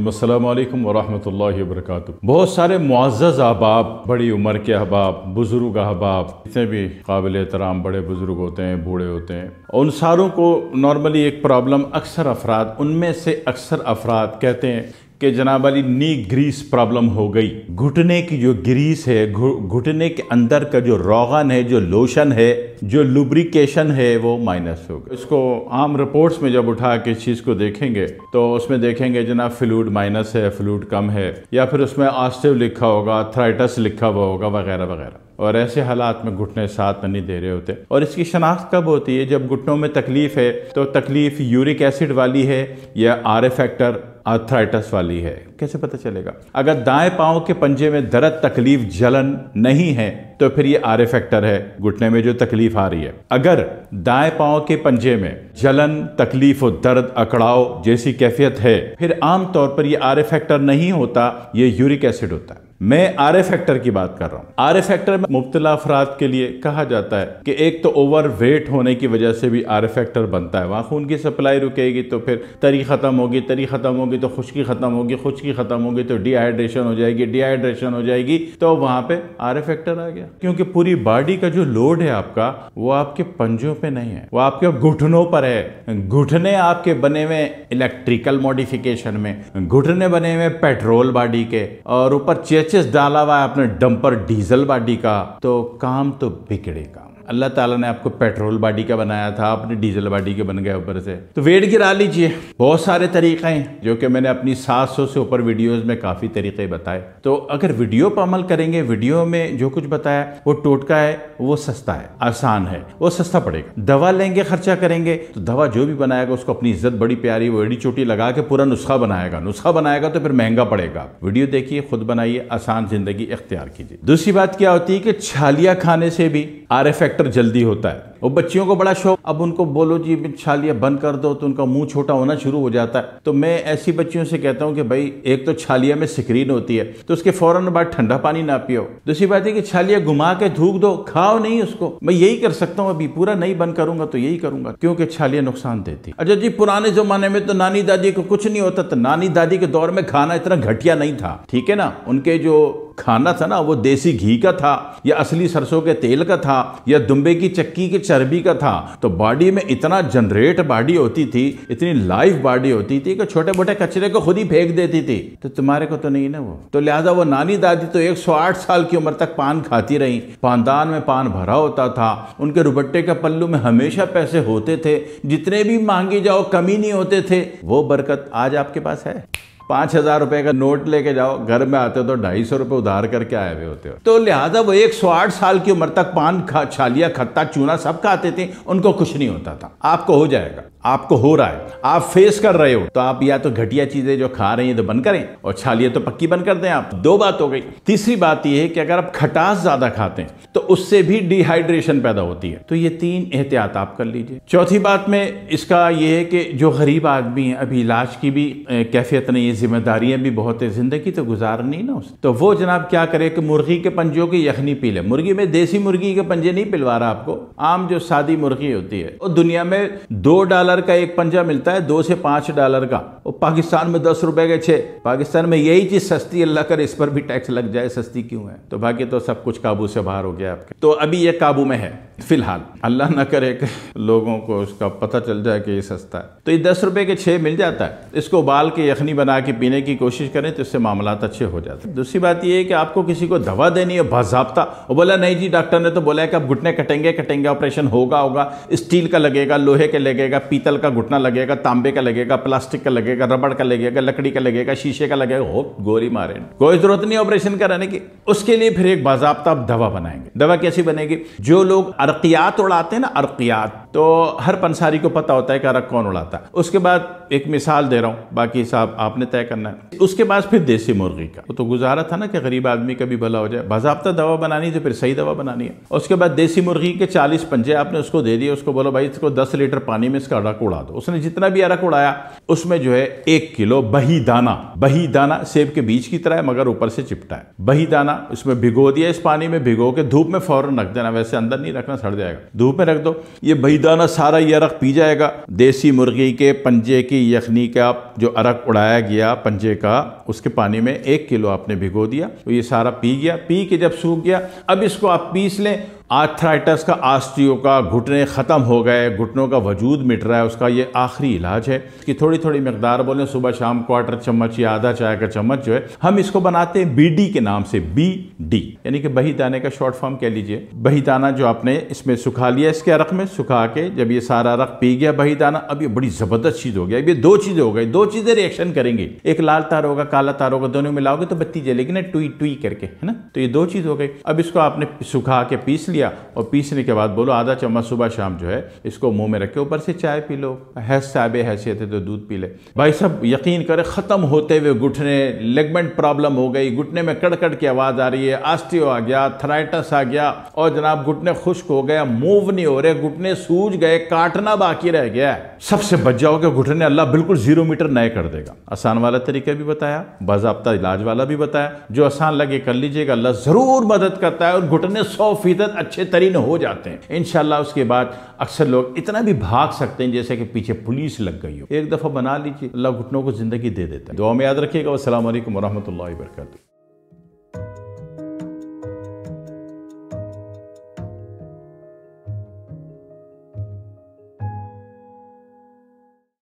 अल्लाम वरहमल वरक बहुत सारे मुआज़ अहबाब बड़ी उम्र के अहबाब बुज़ुर्ग अहबाब जितने भी काबिल एहतराम बड़े बुज़ुर्ग होते हैं बूढ़े होते हैं उन सारों को नॉर्मली एक प्रॉब्लम अक्सर अफराद उनमें से अक्सर अफराद कहते हैं कि जनाब अली नी ग्रीस प्रॉब्लम हो गई घुटने की जो ग्रीस है घुटने के अंदर का जो रोगन है जो लोशन है जो लुब्रिकेशन है वो माइनस हो गया इसको आम रिपोर्ट्स में जब उठा के इस चीज़ को देखेंगे तो उसमें देखेंगे जनाब फ्लूड माइनस है फ्लूड कम है या फिर उसमें ऑस्टिव लिखा होगा थ्राइटस लिखा हुआ होगा वगैरह वगैरह और ऐसे हालात में घुटने साथ नहीं दे रहे होते और इसकी शनाख्त कब होती है जब घुटनों में तकलीफ़ है तो तकलीफ़ यूरिक एसिड वाली है या आर फैक्टर आर्थराइटस वाली है कैसे पता चलेगा अगर दाएं पाओ के पंजे में दर्द तकलीफ जलन नहीं है तो फिर ये आर फैक्टर है घुटने में जो तकलीफ आ रही है अगर दाएं पाँव के पंजे में जलन तकलीफ और दर्द अकड़ाव जैसी कैफियत है फिर आमतौर पर यह आर फैक्टर नहीं होता ये यूरिक एसिड होता है मैं आर फैक्टर की बात कर रहा हूँ आर फैक्टर में मुबतला अफराद के लिए कहा जाता है कि एक तो ओवर वेट होने की वजह से भी आर फैक्टर बनता है वहाँ खून की सप्लाई रुकेगी तो फिर तरी ख़त्म होगी तरी ख़त्म होगी तो खुश्की ख़त्म होगी खुश्की ख़त्म होगी तो डिहाइड्रेशन हो जाएगी डिहाइड्रेशन हो जाएगी तो वहाँ पे आर फैक्टर आ गया क्योंकि पूरी बॉडी का जो लोड है आपका वो आपके पंजों पर नहीं है वो आपके घुटनों पर है घुटने आपके बने हुए इलेक्ट्रिकल मॉडिफिकेशन में घुटने बने हुए पेट्रोल बॉडी के और ऊपर चेचे एचएस डाला हुआ है आपने डंपर डीजल बाडी का तो काम तो बिगड़ेगा अल्लाह ताला ने आपको पेट्रोल बॉडी का बनाया था आपने डीजल बॉडी के बन गए ऊपर से तो वेट गिरा लीजिए बहुत सारे तरीक़े हैं जो कि मैंने अपनी 700 से ऊपर वीडियोस में काफ़ी तरीके बताए तो अगर वीडियो पर अमल करेंगे वीडियो में जो कुछ बताया वो टोटका है वो सस्ता है आसान है वो सस्ता पड़ेगा दवा लेंगे खर्चा करेंगे तो दवा जो भी बनाएगा उसको अपनी इज्जत बड़ी प्यारी वो एडी चोटी लगा के पूरा नुस्खा बनाएगा नुस्खा बनाएगा तो फिर महंगा पड़ेगा वीडियो देखिए खुद बनाइए आसान जिंदगी इख्तियार कीजिए दूसरी बात क्या होती है कि छालिया खाने से भी आर एफ फैक्टर जल्दी होता है वो बच्चियों को बड़ा शौक अब उनको बोलो जी छालियाँ बंद कर दो तो उनका मुंह छोटा होना शुरू हो जाता है तो मैं ऐसी बच्चियों से कहता हूँ कि भाई एक तो छालिया में सिक्रीन होती है तो उसके फौरन बाद ठंडा पानी ना पियो दूसरी बात है कि छालिया घुमा के धूक दो खाओ नहीं उसको मैं यही कर सकता हूँ अभी पूरा नहीं बंद करूंगा तो यही करूंगा क्योंकि छालियाँ नुकसान देती अच्छा जी पुराने जमाने में तो नानी दादी को कुछ नहीं होता तो नानी दादी के दौर में खाना इतना घटिया नहीं था ठीक है ना उनके जो खाना था ना वो देसी घी का था या असली सरसों के तेल का था या दुम्बे की चक्की की चर्बी का था तो बॉडी में इतना जनरेट बॉडी होती थी इतनी लाइव बॉडी होती थी कि छोटे मोटे कचरे को खुद ही फेंक देती थी तो तुम्हारे को तो नहीं ना वो तो लिहाजा वो नानी दादी तो एक साल की उम्र तक पान खाती रही पानदान में पान भरा होता था उनके दुपट्टे के पल्लू में हमेशा पैसे होते थे जितने भी मांगे जाओ कमी नहीं होते थे वो बरकत आज आपके पास है पाँच हज़ार रुपये का नोट लेके जाओ घर में आते हो तो ढाई सौ रुपये उधार करके आए हुए होते हो तो लिहाजा वो एक सौ आठ साल की उम्र तक पान खा छालिया खत्ता चूना सब खाते थे उनको कुछ नहीं होता था आपको हो जाएगा आपको हो रहा है आप फेस कर रहे हो तो आप या तो घटिया चीज़ें जो खा रहे हैं तो बंद करें और छालिया तो पक्की बंद कर दें आप दो बात हो गई तीसरी बात यह है कि अगर आप खटास ज़्यादा खाते हैं तो उससे भी डिहाइड्रेशन पैदा होती है तो ये तीन एहतियात आप कर लीजिए चौथी बात में इसका यह है कि जो गरीब आदमी है अभी इलाज की भी कैफियत नहीं है जिम्मेदारियाँ भी बहुत है ज़िंदगी तो गुजारनी ना उस तो वो जनाब क्या करे कि मुर्गी के पंजों की यखनी पी ले मुर्गी में देसी मुर्गी के पंजे नहीं पिलवा रहा आपको आम जो सादी मुर्गी होती है और दुनिया में दो डॉलर का एक पंजा मिलता है दो से पाँच डॉलर का और पाकिस्तान में दस रुपये के छः पाकिस्तान में यही चीज़ सस्ती अल्लाह कर इस पर भी टैक्स लग जाए सस्ती क्यों है तो बाकी तो सब कुछ काबू से बाहर हो गया आपके तो अभी ये काबू में है फिलहाल अल्लाह ना करे कि लोगों को उसका पता चल जाए कि ये सस्ता है तो ये दस रुपए के छः मिल जाता है इसको उबाल के यखनी बना के पीने की कोशिश करें तो इससे मामला अच्छे हो जाते हैं दूसरी बात यह है कि आपको किसी को दवा देनी है बाबा वो बोला नहीं जी डॉक्टर ने तो बोला है कि आप घुटने कटेंगे कटेंगे ऑपरेशन होगा होगा स्टील का लगेगा लोहे का लगेगा पीतल का घुटना लगेगा तांबे का लगेगा प्लास्टिक का लगेगा रबड़ का लगेगा लकड़ी का लगेगा शीशे का लगेगा हो गोरी मारे कोई जरूरत नहीं ऑपरेशन कराने की उसके लिए फिर एक बाजाबता दवा बनाएंगे दवा कैसी बनेगी जो लोग अर्कियात उड़ाते हैं ना अर्कियात तो हर पंसारी को पता होता है कि अरक कौन उड़ाता है उसके बाद एक मिसाल दे रहा हूँ बाकी साहब आपने तय करना है उसके बाद फिर देसी मुर्गी का वो तो गुजारा था ना कि गरीब आदमी का भी भला हो जाए बाबा दवा बनानी तो फिर सही दवा बनानी है उसके बाद देसी मुर्गी के चालीस पंजे आपने उसको दे दिए उसको बोलो भाई इसको दस लीटर पानी में इसका अरक उड़ा दो उसने जितना भी अरक उड़ाया उसमें जो है एक किलो बही दाना बही दाना सेब के बीज की तरह है मगर ऊपर से चिपटा है बही दाना इसमें भिगो दिया इस पानी में भिगो के धूप में फौरन रख देना वैसे अंदर नहीं रखना सड़ जाएगा धूप में रख दो ये बही दाना सारा ये अरक पी जाएगा देसी मुर्गी के पंजे की यखनी का जो अरक उड़ाया गया पंजे का उसके पानी में एक किलो आपने भिगो दिया तो ये सारा पी गया पी के जब सूख गया अब इसको आप पीस लें आर्थराइटस का आस्तियों का घुटने ख़त्म हो गए घुटनों का वजूद मिट रहा है उसका ये आखिरी इलाज है कि थोड़ी थोड़ी मकदार बोलें सुबह शाम क्वार्टर चम्मच या आधा चाय का चम्मच जो है हम इसको बनाते हैं बी डी के नाम से बी डी यानी कि बही दाने का शॉर्ट फॉर्म कह लीजिए बही दाना जो आपने इसमें सुखा लिया इसके अरक में सुखा के जब ये सारा अरक पी गया बही दाना अब ये बड़ी ज़बरदस्त चीज़ हो गया अब ये दो चीज़ें हो गई दो चीज़ें रिएक्शन करेंगे एक लाल तार होगा काला तार होगा दोनों मिलाओगे तो बत्ती जलेगी ना टुई टुई करके है ना तो ये दो चीज़ हो गई अब इसको आपने सुखा के पीस लिया लिया और पीसने के बाद बोलो आधा चम्मच सुबह शाम जो है इसको मुंह में रखे ऊपर से चाय पी लो हैस साब हैसियत है तो दूध पी ले भाई सब यकीन करे ख़त्म होते हुए घुटने लेगमेंट प्रॉब्लम हो गई घुटने में कड़कड़ की आवाज़ आ रही है आस्टियो आ गया थराइटस आ गया और जनाब घुटने खुश्क हो गया मूव नहीं हो रहे घुटने सूज गए काटना बाकी रह गया सबसे बच जाओगे घुटने अल्लाह बिल्कुल जीरो मीटर नए कर देगा आसान वाला तरीका भी बताया बाबा इलाज वाला भी बताया जो आसान लगे कर लीजिएगा अल्लाह ज़रूर मदद करता है और घुटने सौ फीसद अच्छा अच्छे तरीन हो जाते हैं इन उसके बाद अक्सर लोग इतना भी भाग सकते हैं जैसे कि पीछे पुलिस लग गई हो एक दफ़ा बना लीजिए अल्लाह घुटनों को ज़िंदगी दे देता है दुआ में याद रखिएगा असल वरहमल वर्का